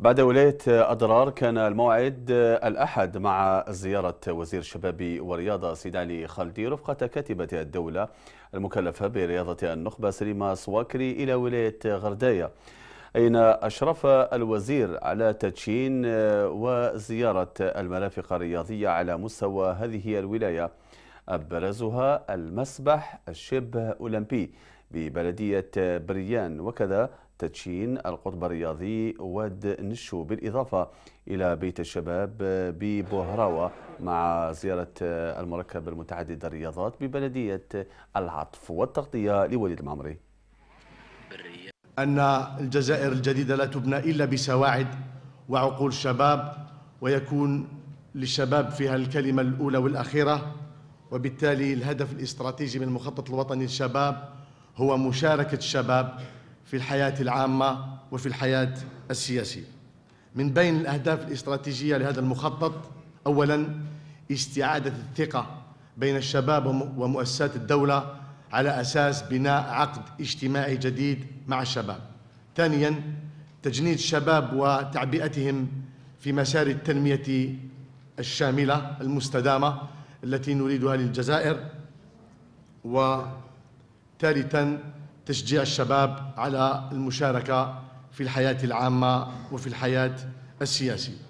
بعد ولاية أضرار كان الموعد الأحد مع زيارة وزير الشباب والرياضة سيد علي خالدي رفقة كاتبة الدولة المكلفة برياضة النخبة سليمة سواكري إلى ولاية غرداية أين أشرف الوزير على تدشين وزيارة المرافق الرياضية على مستوى هذه الولاية أبرزها المسبح الشبه أولمبي ببلدية بريان وكذا تدشين القطب الرياضي واد نشو بالإضافة إلى بيت الشباب ببوهراوة مع زيارة المركب المتعدد الرياضات ببلدية العطف والتغطية لوليد المعمري أن الجزائر الجديدة لا تبنى إلا بسواعد وعقول شباب ويكون للشباب فيها الكلمة الأولى والأخيرة وبالتالي الهدف الاستراتيجي من المخطط الوطني للشباب هو مشاركة الشباب في الحياة العامة وفي الحياة السياسية من بين الأهداف الاستراتيجية لهذا المخطط أولا استعادة الثقة بين الشباب ومؤسسات الدولة على أساس بناء عقد اجتماعي جديد مع الشباب ثانيا تجنيد الشباب وتعبئتهم في مسار التنمية الشاملة المستدامة التي نريدها للجزائر و ثالثا تشجيع الشباب على المشاركة في الحياة العامة وفي الحياة السياسية